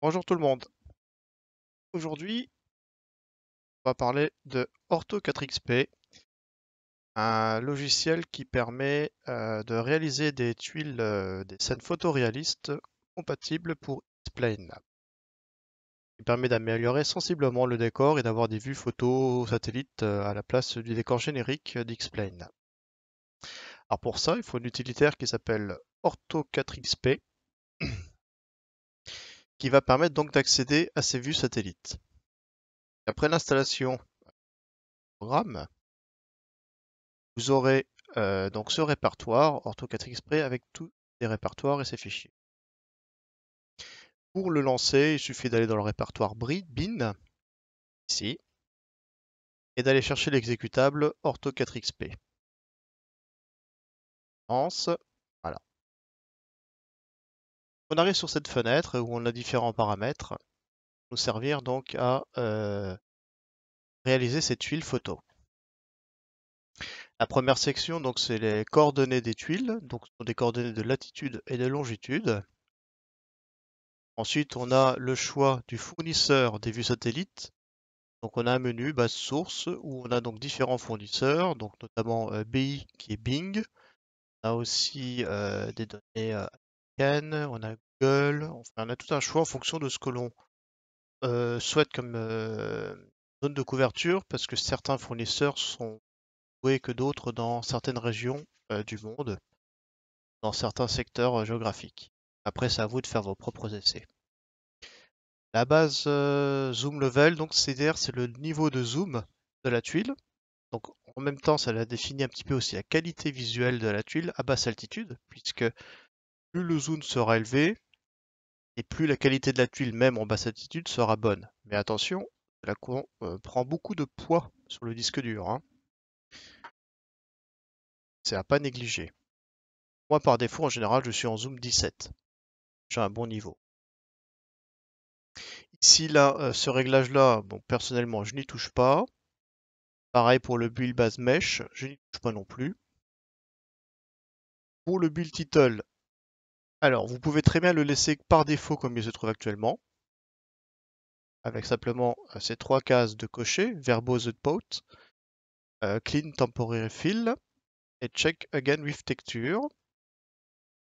Bonjour tout le monde. Aujourd'hui, on va parler de Ortho4xp, un logiciel qui permet euh, de réaliser des tuiles, euh, des scènes photoréalistes compatibles pour X-Plane. Il permet d'améliorer sensiblement le décor et d'avoir des vues photos satellites euh, à la place du décor générique d'X-Plane. Alors pour ça, il faut un utilitaire qui s'appelle Ortho4xp qui va permettre donc d'accéder à ces vues satellites. Après l'installation du programme, vous aurez euh, donc ce répertoire ortho4xp avec tous les répertoires et ses fichiers. Pour le lancer, il suffit d'aller dans le répertoire bin, ici, et d'aller chercher l'exécutable 4 XP. On arrive sur cette fenêtre où on a différents paramètres nous servir donc à euh, réaliser cette tuile photo. La première section, donc, c'est les coordonnées des tuiles, donc ce sont des coordonnées de latitude et de longitude. Ensuite, on a le choix du fournisseur des vues satellites. Donc, on a un menu base source où on a donc différents fournisseurs, donc notamment euh, BI qui est Bing. On a aussi euh, des données on a Google, on, a tout un choix en fonction de ce que l'on euh, souhaite comme euh, zone de couverture, parce que certains fournisseurs sont doués que d'autres dans certaines régions euh, du monde, dans certains secteurs géographiques. Après, c'est à vous de faire vos propres essais. La base Zoom Level, donc cest c'est le niveau de zoom de la tuile. Donc en même temps, ça la définit un petit peu aussi la qualité visuelle de la tuile à basse altitude, puisque plus le zoom sera élevé, et plus la qualité de la tuile, même en basse altitude, sera bonne. Mais attention, la euh, prend beaucoup de poids sur le disque dur. Hein. C'est à pas négliger. Moi, par défaut, en général, je suis en zoom 17. J'ai un bon niveau. Ici, là, euh, ce réglage-là, bon, personnellement, je n'y touche pas. Pareil pour le build base mesh, je n'y touche pas non plus. Pour le build title, alors, vous pouvez très bien le laisser par défaut comme il se trouve actuellement, avec simplement euh, ces trois cases de cocher, verbose boat, euh, clean temporary fill, et check again with texture,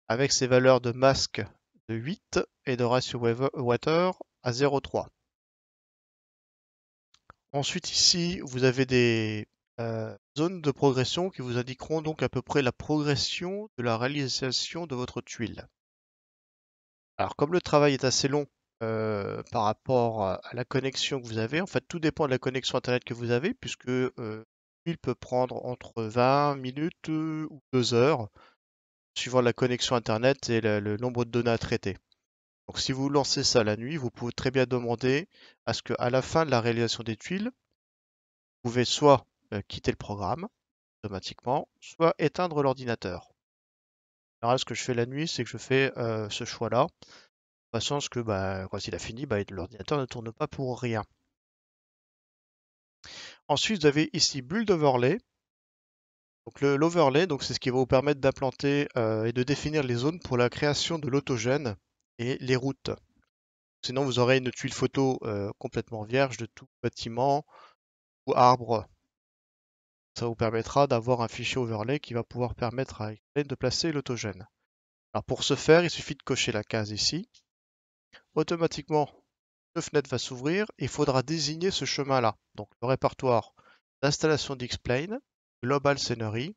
avec ces valeurs de masque de 8 et de ratio water à 0,3. Ensuite ici, vous avez des euh, zones de progression qui vous indiqueront donc à peu près la progression de la réalisation de votre tuile. Alors comme le travail est assez long euh, par rapport à la connexion que vous avez. En fait, tout dépend de la connexion Internet que vous avez, puisque euh, il peut prendre entre 20 minutes ou 2 heures, suivant la connexion Internet et le, nombre de données à traiter. Donc si vous lancez ça la nuit, vous pouvez très bien demander à ce qu'à la fin de la réalisation des tuiles, vous pouvez soit euh, quitter le programme automatiquement, soit éteindre l'ordinateur. Alors ce que je fais la nuit, c'est que je fais euh, ce choix-là, de façon à ce que bah, quand il a fini, bah, l'ordinateur ne tourne pas pour rien. Ensuite, vous avez ici Build Overlay. Donc l'overlay, c'est ce qui va vous permettre d'implanter euh, et de définir les zones pour la création de l'autogène et les routes. Sinon, vous aurez une tuile photo complètement vierge de tout bâtiment ou arbre ça vous permettra d'avoir un fichier overlay qui va pouvoir permettre à Xplane de placer l'autogène. Alors pour ce faire, il suffit de cocher la case ici. Automatiquement, une fenêtre va s'ouvrir et il faudra désigner ce chemin-là. Donc le répertoire d'installation d'Xplane, Global Scenery,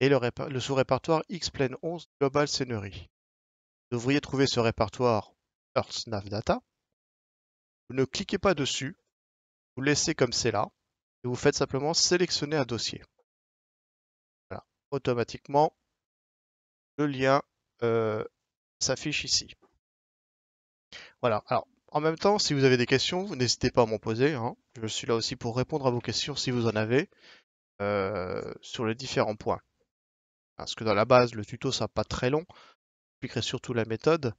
et le, sous-répertoire Xplane 11 Global Scenery. Vous devriez trouver ce répertoire EarthNavData. Vous ne cliquez pas dessus, vous laissez comme c'est là vous faites simplement sélectionner un dossier. Automatiquement, le lien euh, s'affiche ici. Voilà. Alors, en même temps, si vous avez des questions, n'hésitez pas à m'en poser. Hein. Je suis là aussi pour répondre à vos questions si vous en avez euh, sur les différents points. Parce que dans la base, le tuto sera pas très long. J'expliquerai surtout la méthode.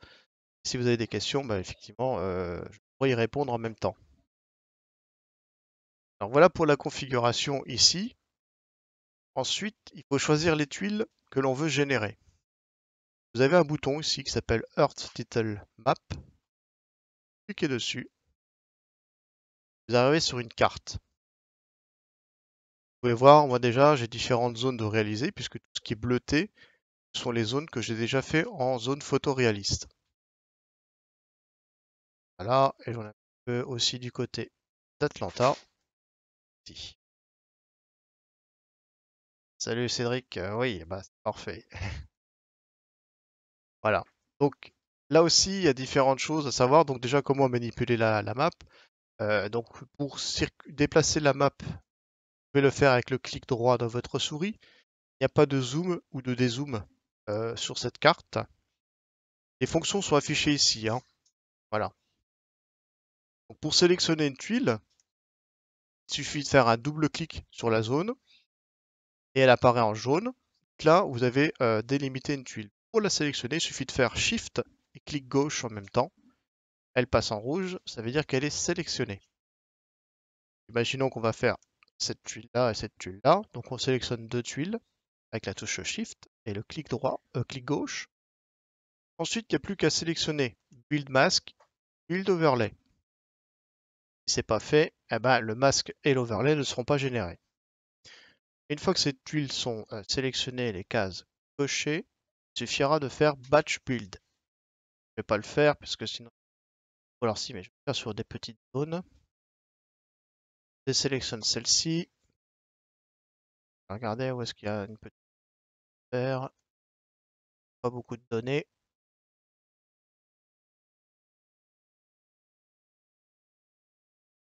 Si vous avez des questions, bah, effectivement, euh, je pourrai y répondre en même temps. Alors voilà pour la configuration ici. Ensuite, il faut choisir les tuiles que l'on veut générer. Vous avez un bouton ici qui s'appelle Earth Title Map. Cliquez dessus. Vous arrivez sur une carte. Vous pouvez voir, moi déjà, j'ai différentes zones de réaliser puisque tout ce qui est bleuté sont les zones que j'ai déjà fait en zone photoréaliste. Voilà, et j'en ai un peu aussi du côté d'Atlanta. Salut Cédric, euh, oui, bah, parfait. voilà. Donc là aussi, il y a différentes choses à savoir. Donc déjà, comment manipuler la, map. Euh, donc pour déplacer la map, vous pouvez le faire avec le clic droit dans votre souris. Il n'y a pas de zoom ou de dézoom euh, sur cette carte. Les fonctions sont affichées ici. Hein. Voilà. pour sélectionner une tuile, il suffit de faire un double clic sur la zone et elle apparaît en jaune. Là, vous avez euh, délimité une tuile. Pour la sélectionner, il suffit de faire Shift et clic gauche en même temps. Elle passe en rouge, ça veut dire qu'elle est sélectionnée. Imaginons qu'on va faire cette tuile-là et cette tuile-là. Donc on sélectionne deux tuiles avec la touche Shift et le clic droit, euh, clic gauche. Ensuite, il n'y a plus qu'à sélectionner Build Mask, Build Overlay c'est pas fait, eh ben, le masque et l'overlay ne seront pas générés. Une fois que ces tuiles sont euh, sélectionnées les cases cochées, il suffira de faire batch build. Je vais pas le faire parce que sinon. Alors si, mais je vais faire sur des petites zones. Je sélectionne celle-ci. Regardez où est-ce qu'il y a une petite. Pas beaucoup de données.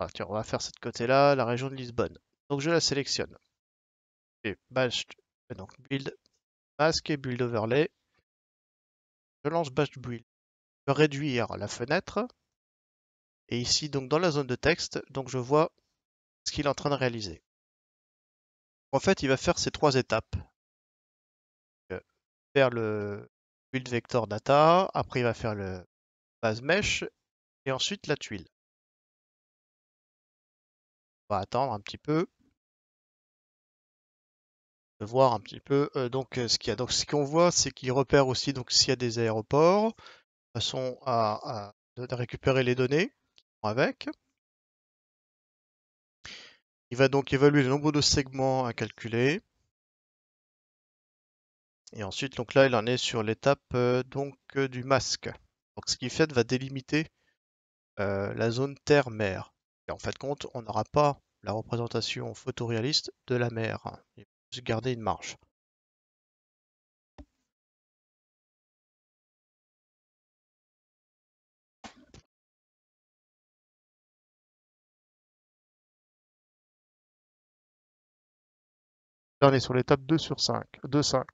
Ah, on va faire cette côté-là, la région de Lisbonne. Donc je la sélectionne. Et bash, donc build, Mask et build overlay. Je lance bash build. Je réduire la fenêtre. Et ici, donc dans la zone de texte, donc je vois ce qu'il est en train de réaliser. En fait, il va faire ces trois étapes. Euh, faire le build vector data, après il va faire le base mesh, et ensuite la tuile. On va attendre un petit peu. De voir un petit peu donc ce qu'il y a. Donc ce qu'on voit, c'est qu'il repère aussi donc s'il y a des aéroports, façon à, récupérer les données avec. Il va donc évaluer le nombre de segments à calculer. Et ensuite, donc là, il en est sur l'étape du masque. Donc ce qu'il fait va délimiter la zone terre-mer. Et en fait, compte, on n'aura pas la représentation photoréaliste de la mer. Il faut garder une marche. on est sur l'étape 2 sur 5, 2, 5.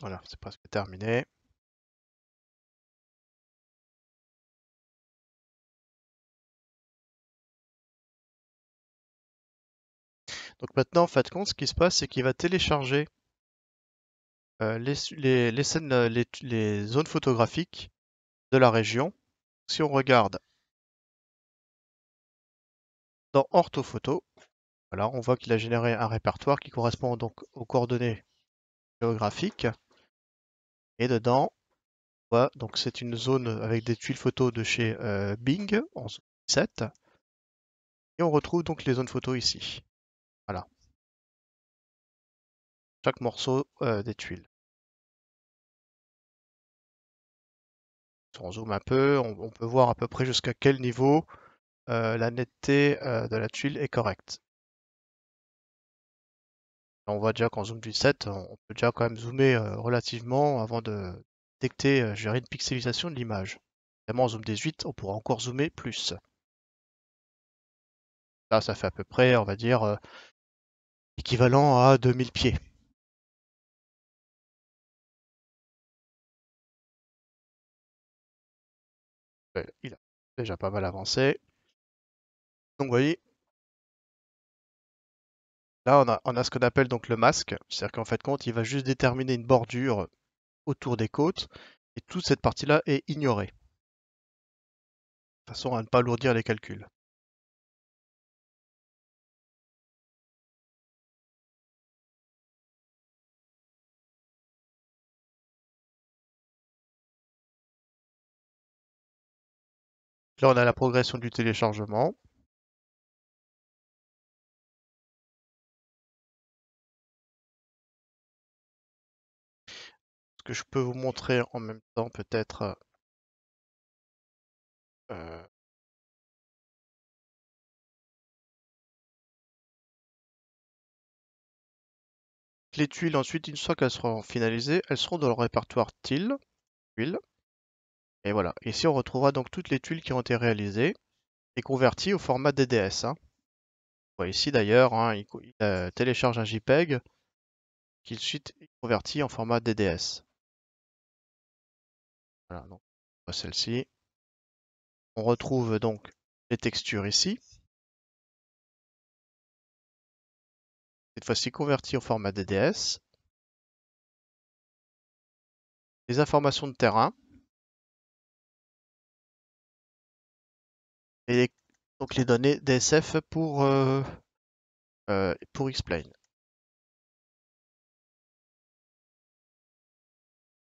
Voilà, c'est presque terminé. Donc maintenant, en fait, compte, ce qui se passe, c'est qu'il va télécharger euh, euh, les, zones photographiques de la région. Si on regarde dans orthophoto. on voit qu'il a généré un répertoire qui correspond donc aux coordonnées géographiques. Et dedans, donc c'est une zone avec des tuiles photos de chez euh, Bing en zone Et on retrouve donc les zones photos ici. Voilà. Chaque morceau euh, des tuiles. Si on zoome un peu, on, peut voir à peu près jusqu'à quel niveau euh, la netteté de la tuile est correcte. On voit déjà qu'en zoom du 7, on peut déjà quand même zoomer euh, relativement avant de détecter gérer euh, une pixelisation de l'image. Évidemment, en zoom des 8, on pourra encore zoomer plus. Là, ça fait à peu près, on va dire, euh, équivalent à 2000 pieds. Il a déjà pas mal avancé. Donc vous voyez, Là, on a, ce qu'on appelle donc le masque, c'est-à-dire qu'en fait, compte, il va juste déterminer une bordure autour des côtes, et toute cette partie-là est ignorée. De façon à ne pas alourdir les calculs. Là, on a la progression du téléchargement. je peux vous montrer en même temps peut-être euh, euh, les tuiles ensuite une fois qu'elles seront finalisées elles seront dans le répertoire til et voilà ici on retrouvera donc toutes les tuiles qui ont été réalisées et converties au format DDS hein. ici d'ailleurs hein, il, euh, télécharge un JPEG qu'il suite converti en format DDS voilà, donc celle-ci. On retrouve donc les textures ici. Cette fois-ci converti au format DDS. Les informations de terrain. Et donc les données DSF pour, euh, euh, pour Explain.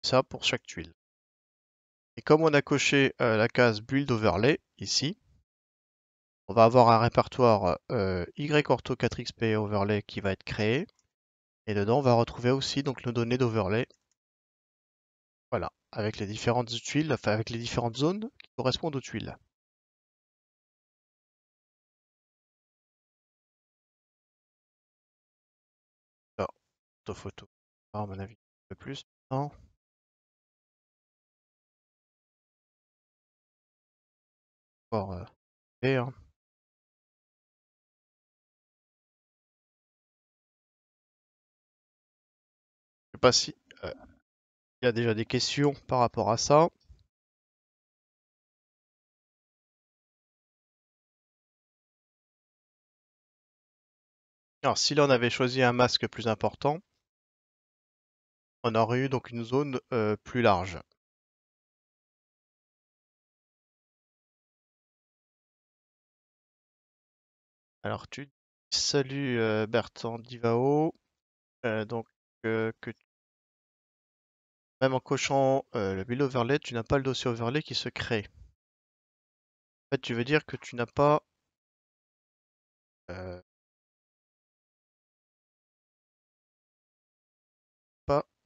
Ça pour chaque tuile. Et comme on a coché euh, la case Build Overlay, ici, on va avoir un répertoire euh, y YOrto 4XP Overlay qui va être créé. Et dedans, on va retrouver aussi donc, nos données d'overlay. Voilà, avec les différentes tuiles, avec les différentes zones qui correspondent aux tuiles. photo, mon avis, plus. Je hein. Je sais pas si il y a déjà des questions par rapport à ça. Alors si là on avait choisi un masque plus important, on aurait eu donc une zone plus large. Alors tu dis salut Bertrand Divao, donc que même en cochant le build overlay, tu n'as pas le dossier overlay qui se crée. En fait, tu veux dire que tu n'as pas pas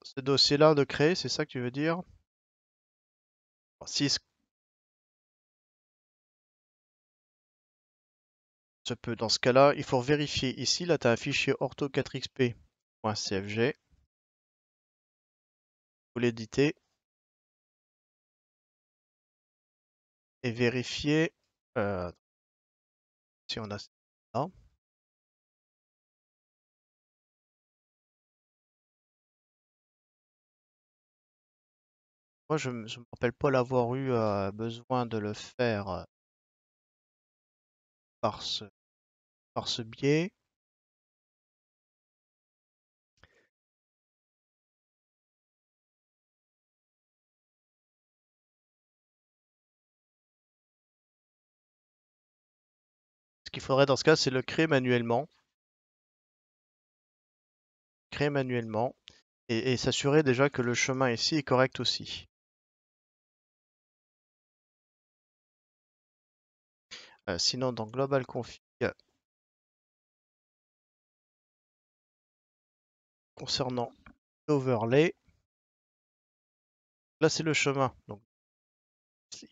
ce dossier-là de créer, c'est ça que tu veux dire? dans ce cas-là, il faut vérifier. Ici, là, tu as un fichier ortho4xp.cfg. Il faut l'éditer. Et vérifier euh, si on a ça. Moi, je ne me rappelle pas l'avoir eu euh, besoin de le faire par ce, biais. Ce qu'il faudrait dans ce cas, c'est le créer manuellement. Créer manuellement et s'assurer déjà que le chemin ici est correct aussi. Euh, sinon, dans global config, euh, concernant Overlay, là c'est le chemin. Donc,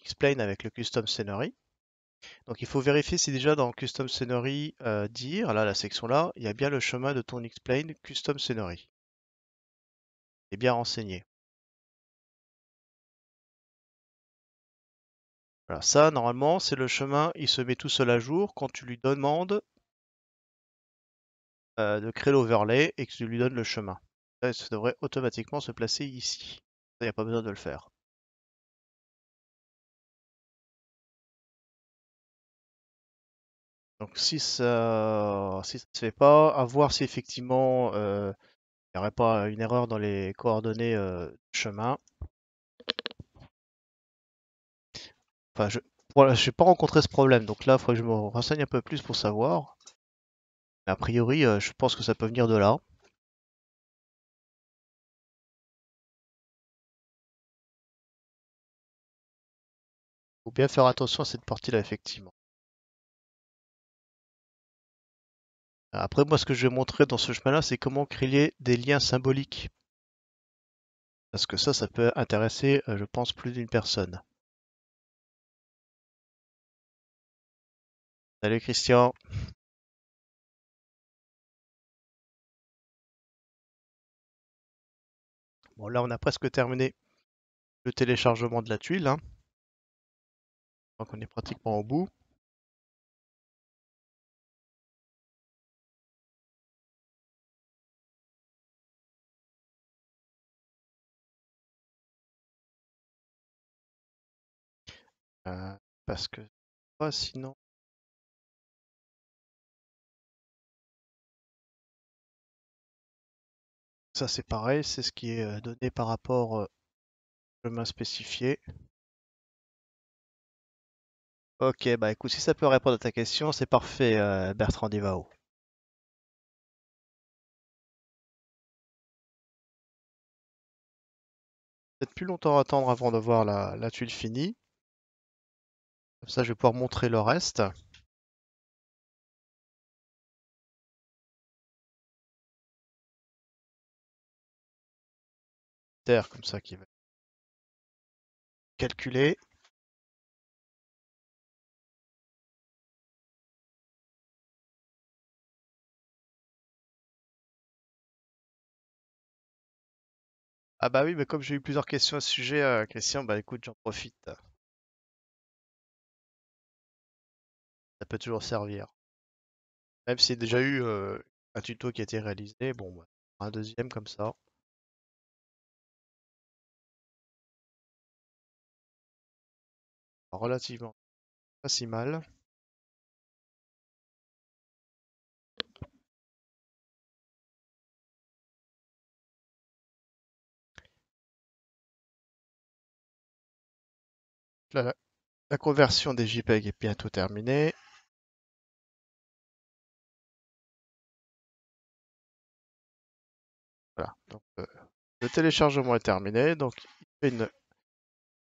explain avec le custom scenery. Donc il faut vérifier si déjà dans Custom Scenery euh, dire, là la section là, il y a bien le chemin de ton explain Custom Scenery. C'est bien renseigné. Alors ça, normalement, c'est le chemin, il se met tout seul à jour quand tu lui demandes euh, de créer l'overlay et que tu lui donnes le chemin. Ça, devrait automatiquement se placer ici. Il n'y a pas besoin de le faire. Donc si ça, ne se fait pas, à voir si effectivement euh, il n'y aurait pas une erreur dans les coordonnées euh, du chemin. Enfin, je n'ai pas rencontré ce problème, donc là, il faudrait que je me renseigne un peu plus pour savoir. a priori, euh, je pense que ça peut venir de là. Faut bien faire attention à cette partie-là, effectivement. Après, moi, ce que je vais montrer dans ce chemin-là, c'est comment créer des liens symboliques. Parce que ça, ça peut intéresser, euh, je pense, plus d'une personne. Salut Christian. Bon, là, on a presque terminé le téléchargement de la tuile. Hein. Donc, on est pratiquement au bout. Euh, parce que oh, sinon ça c'est pareil, c'est ce qui est euh, donné par rapport au euh, chemin spécifié. Ok, bah écoute, si ça peut répondre à ta question, c'est parfait, euh, Bertrand Divao. Peut-être plus longtemps à attendre avant de voir la, la tuile finie. Comme ça, je vais pouvoir montrer le reste. comme ça qui va calculer Ah bah oui, mais comme j'ai eu plusieurs questions à ce sujet, euh, Christian, bah écoute, j'en profite. Ça peut toujours servir. Même si y déjà eu euh, un tuto qui a été réalisé, bon, bah, un deuxième comme ça. relativement pas si mal. la conversion des JPEG est bientôt terminée. Voilà, donc euh, le téléchargement est terminé, donc il fait une,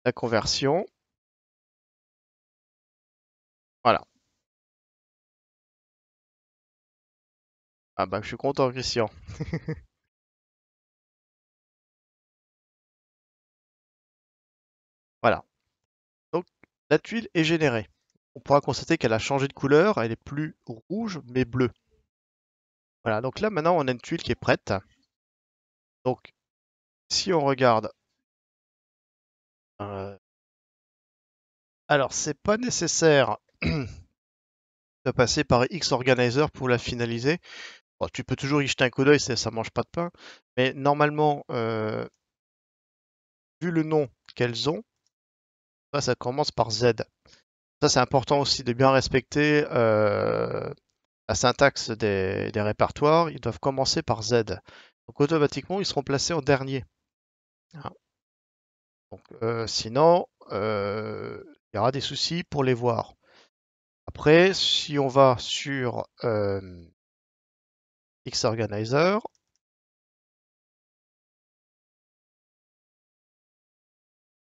la conversion. Ah bah je suis content Christian. Voilà. Donc la tuile est générée. On pourra constater qu'elle a changé de couleur, elle est plus rouge mais bleue. Voilà, donc là maintenant on a une tuile qui est prête. Donc si on regarde... Euh, alors c'est pas nécessaire de passer par X Organizer pour la finaliser tu peux toujours y jeter un coup d'œil, ça ne mange pas de pain. Mais normalement, euh, vu le nom qu'elles ont, ça, commence par Z. Ça, c'est important aussi de bien respecter euh, la syntaxe des, répertoires. Ils doivent commencer par Z. Donc automatiquement, ils seront placés en dernier. Ah. Euh, sinon, il y aura des soucis pour les voir. Après, si on va sur... X-Organizer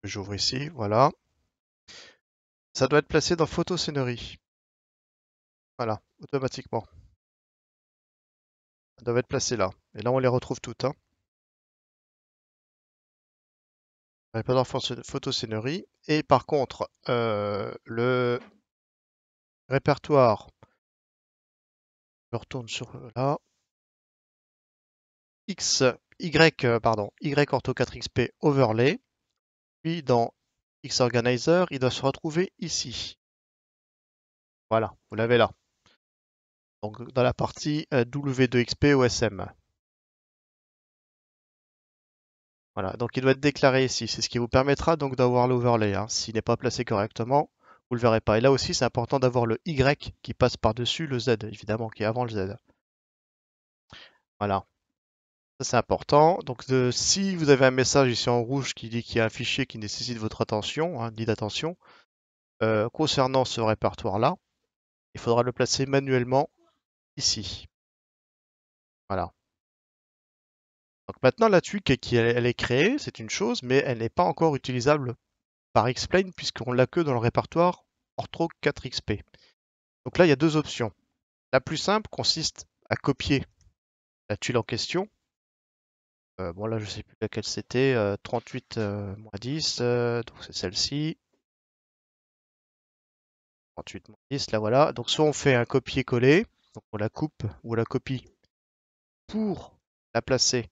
J'ouvre ici, voilà. Ça doit être placé dans Photo Voilà, automatiquement. Ça doit être placé là. Et là, on les retrouve toutes. Hein. pas Photo Scenery. Et par contre, euh, le répertoire, je retourne sur là, X, Y, euh, pardon, Y4xP overlay. Puis dans X Xorganizer, il doit se retrouver ici. Voilà, vous l'avez là. Donc dans la partie euh, W2XP OSM. Voilà, donc il doit être déclaré ici. C'est ce qui vous permettra donc d'avoir l'overlay. Hein. S'il n'est pas placé correctement, vous ne le verrez pas. Et là aussi, c'est important d'avoir le Y qui passe par-dessus le Z, évidemment, qui est avant le Z. Voilà c'est important. Donc, si vous avez un message ici en rouge qui dit qu'il y a un fichier qui nécessite votre attention, dit hein, d'attention euh, concernant ce répertoire-là, il faudra le placer manuellement ici. Voilà. Donc maintenant, la tuile qui elle, est créée, c'est une chose, mais elle n'est pas encore utilisable par Explain puisqu'on l'a que dans le répertoire Ortho 4XP. Donc là, il y a deux options. La plus simple consiste à copier la tuile en question euh, bon là je ne sais plus laquelle c'était, 38 euh, 10, euh, donc c'est celle-ci. 38 10, là voilà. Donc soit on fait un copier-coller, on la coupe ou on la copie pour la placer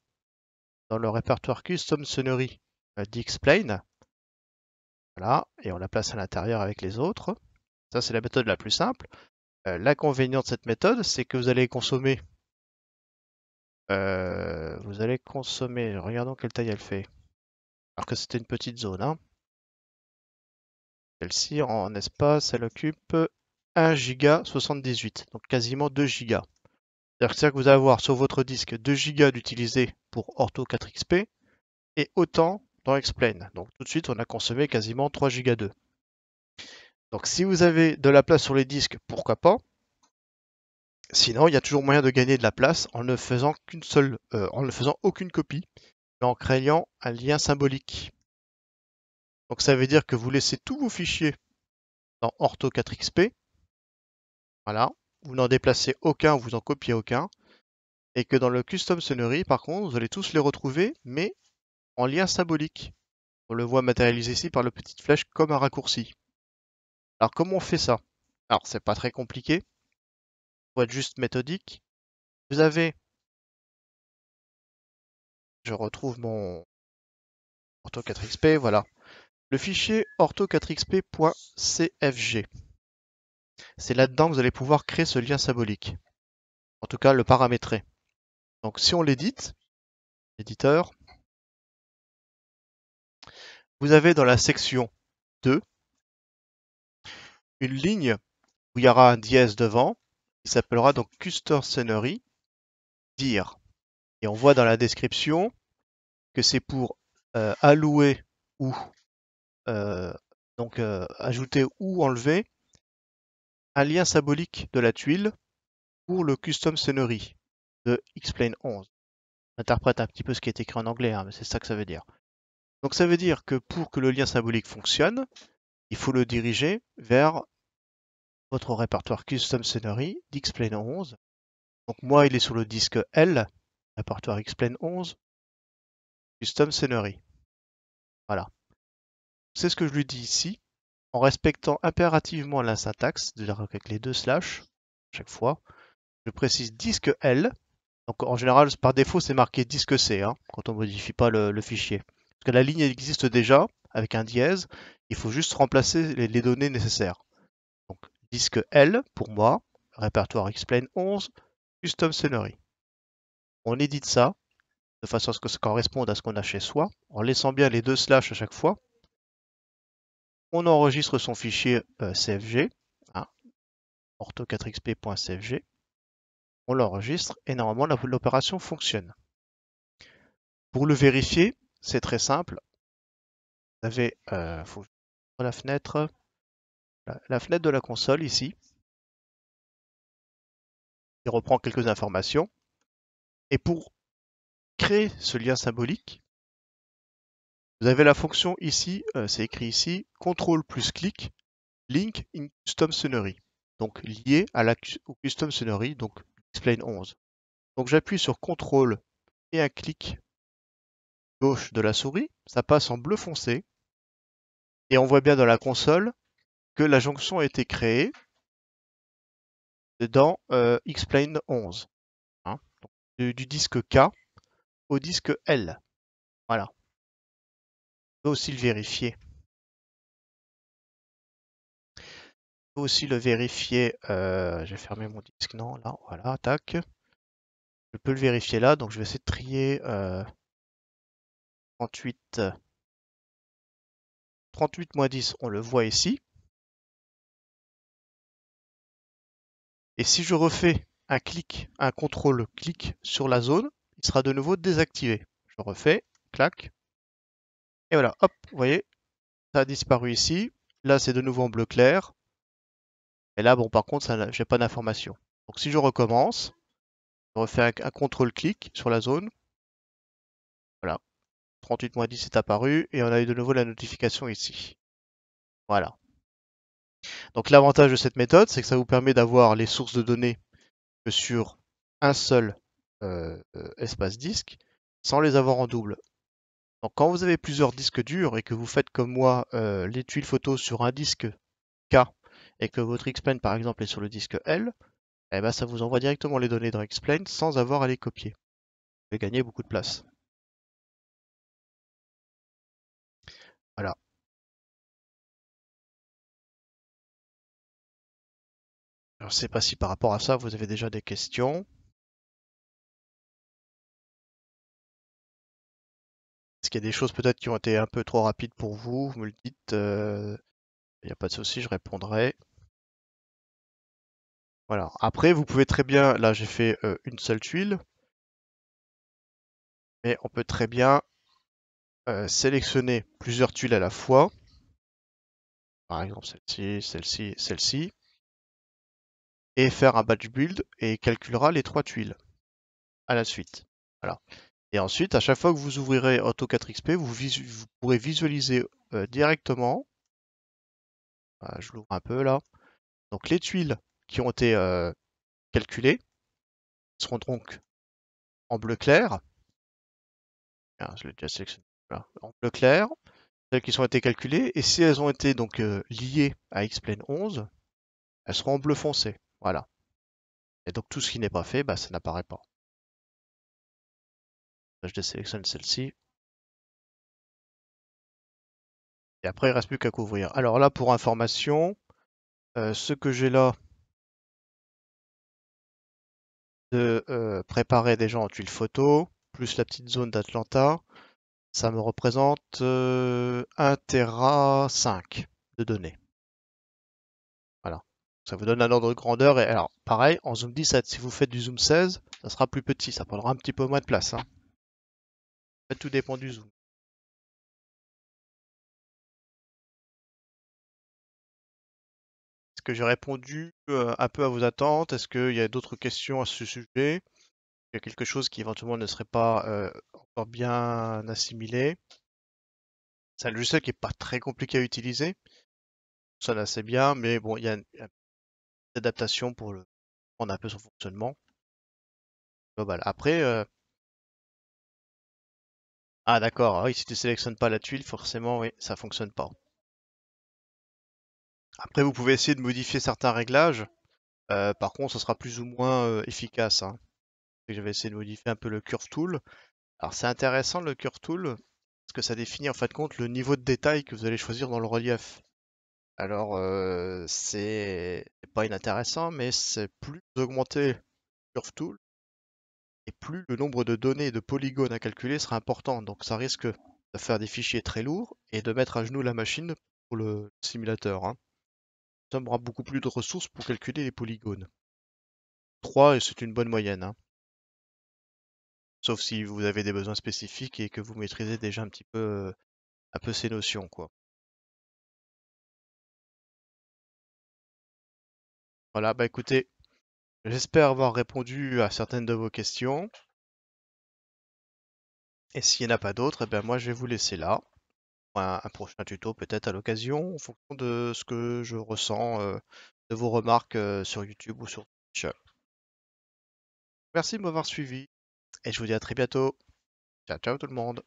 dans le répertoire custom sonnery d'Explain. Voilà, et on la place à l'intérieur avec les autres. Ça c'est la méthode la plus simple. L'inconvénient de cette méthode, c'est que vous allez consommer euh, vous allez consommer, regardons quelle taille elle fait. Alors que c'était une petite zone. Hein. Celle-ci en espace, elle occupe 1 giga 78, donc quasiment 2 Go. C'est-à-dire que vous allez avoir sur votre disque 2 Go d'utiliser pour Ortho 4XP et autant dans Explain. Donc tout de suite, on a consommé quasiment 3 Go. 2. Donc si vous avez de la place sur les disques, pourquoi pas Sinon, il y a toujours moyen de gagner de la place en ne faisant qu'une seule, euh, en ne faisant aucune copie, mais en créant un lien symbolique. Donc ça veut dire que vous laissez tous vos fichiers dans Ortho 4xp. Voilà, vous n'en déplacez aucun, vous n'en copiez aucun. Et que dans le custom scenery, par contre, vous allez tous les retrouver, mais en lien symbolique. On le voit matérialisé ici par la petite flèche comme un raccourci. Alors comment on fait ça Alors c'est pas très compliqué juste méthodique, vous avez, je retrouve mon ortho4xp, voilà, le fichier ortho4xp.cfg. C'est là-dedans que vous allez pouvoir créer ce lien symbolique, en tout cas le paramétrer. Donc si on l'édite, l'éditeur, vous avez dans la section 2 une ligne où il y aura un dièse devant, il s'appellera donc custom scenery dire Et on voit dans la description que c'est pour euh, allouer ou euh, donc euh, ajouter ou enlever un lien symbolique de la tuile pour le custom scenery de plane 11. J'interprète un petit peu ce qui est écrit en anglais, hein, mais c'est ça que ça veut dire. Donc ça veut dire que pour que le lien symbolique fonctionne, il faut le diriger vers votre répertoire Custom Scenery d'Xplane 11. Donc moi, il est sur le disque L, répertoire Xplane 11, Custom Scenery. Voilà. C'est ce que je lui dis ici, en respectant impérativement la syntaxe, cest avec les deux slash, chaque fois. Je précise disque L. Donc en général, par défaut, c'est marqué disque C, hein, quand on ne modifie pas le, fichier. Parce que la ligne existe déjà, avec un dièse, il faut juste remplacer les données nécessaires. Disque L pour moi, répertoire Explain 11, Custom Scenery. On édite ça de façon à ce que ça corresponde à ce qu'on a chez soi, en laissant bien les deux slash à chaque fois. On enregistre son fichier euh, CFG, hein, ortho4xp.cfg. On l'enregistre et normalement l'opération fonctionne. Pour le vérifier, c'est très simple. Vous avez, euh, faut la fenêtre, la, fenêtre de la console ici, il reprend quelques informations. Et pour créer ce lien symbolique, vous avez la fonction ici, euh, c'est écrit ici, contrôle plus clic, link in custom scenery. Donc lié à au custom scenery, donc explain 11. Donc j'appuie sur contrôle et un clic gauche de la souris, ça passe en bleu foncé. Et on voit bien dans la console que la jonction a été créée dans euh, xplane x 11, hein, du, disque K au disque L. Voilà. On peut aussi le vérifier. On peut aussi le vérifier. Euh, J'ai fermé mon disque, non, là, voilà, tac. Je peux le vérifier là, donc je vais essayer de trier 38. 38 10, on le voit ici. Et si je refais un clic, un contrôle clic sur la zone, il sera de nouveau désactivé. Je refais, clac. Et voilà, hop, vous voyez, ça a disparu ici. Là, c'est de nouveau en bleu clair. Et là, bon, par contre, je n'ai pas d'information. Donc, si je recommence, je refais un, un contrôle clic sur la zone. Voilà, 38-10 est apparu et on a eu de nouveau la notification ici. Voilà. Donc l'avantage de cette méthode, c'est que ça vous permet d'avoir les sources de données sur un seul euh, espace disque sans les avoir en double. Donc quand vous avez plusieurs disques durs et que vous faites comme moi euh, les tuiles photos sur un disque K et que votre X-Plane par exemple est sur le disque L, eh ben, ça vous envoie directement les données dans X-Plane sans avoir à les copier. Vous gagnez gagner beaucoup de place. Voilà. Je ne sais pas si par rapport à ça, vous avez déjà des questions. Est-ce qu'il y a des choses peut-être qui ont été un peu trop rapides pour vous Vous me le dites. Euh, il n'y a pas de souci, je répondrai. Voilà. Après, vous pouvez très bien. Là, j'ai fait euh, une seule tuile. Mais on peut très bien euh, sélectionner plusieurs tuiles à la fois. Par exemple, celle-ci, celle-ci, celle-ci faire un batch build et calculera les trois tuiles à la suite. Et ensuite, à chaque fois que vous ouvrirez auto4xp vous pourrez visualiser euh, directement. Euh, je l'ouvre un peu là. Donc les tuiles qui ont été euh, calculées seront donc en bleu clair. je l'ai déjà sélectionné. En bleu clair, celles qui ont été calculées. Et si elles ont été donc liées à Xplane 11, elles seront en bleu foncé. Voilà. Et donc tout ce qui n'est pas fait, bah, ça n'apparaît pas. Je désélectionne celle-ci. Et après, il ne reste plus qu'à couvrir. Alors là, pour information, euh, ce que j'ai là de euh, préparer préparer gens en tuiles photo, plus la petite zone d'Atlanta, ça me représente euh, un Tera de données. Ça vous donne un ordre de grandeur. Et alors, pareil, en zoom 17, si vous faites du zoom 16, ça sera plus petit, ça prendra un petit peu moins de place. Hein. tout dépend du zoom. Est-ce que j'ai répondu euh, un peu à vos attentes Est-ce qu'il y a d'autres questions à ce sujet Il y a quelque chose qui éventuellement ne serait pas euh, encore bien assimilé C'est un logiciel qui n'est pas très compliqué à utiliser. Ça sonne assez bien, mais bon, il y a d'adaptation pour le prendre un peu son fonctionnement global. Après, euh, ah d'accord, ah si tu sélectionnes pas la tuile, forcément, oui, ça fonctionne pas. Après, vous pouvez essayer de modifier certains réglages. Euh, par contre, ça sera plus ou moins euh, efficace. Hein. j'avais essayé de modifier un peu le Curve Tool. Alors, c'est intéressant le Curve Tool parce que ça définit en fin de compte le niveau de détail que vous allez choisir dans le relief. Alors, euh, c'est pas inintéressant, mais c'est plus augmenté Tool, et plus le nombre de données de polygones à calculer sera important. Donc, ça risque de faire des fichiers très lourds et de mettre à genoux la machine pour le simulateur. Hein. Ça aura beaucoup plus de ressources pour calculer les polygones. 3, c'est une bonne moyenne. Hein. Sauf si vous avez des besoins spécifiques et que vous maîtrisez déjà un petit peu, un peu ces notions, quoi. Voilà, bah écoutez, j'espère avoir répondu à certaines de vos questions. Et s'il n'y en a pas d'autres, et eh bien moi je vais vous laisser là. Un, un prochain tuto peut-être à l'occasion, en fonction de ce que je ressens, euh, de vos remarques euh, sur YouTube ou sur Twitch. Merci de m'avoir suivi et je vous dis à très bientôt. Ciao ciao tout le monde.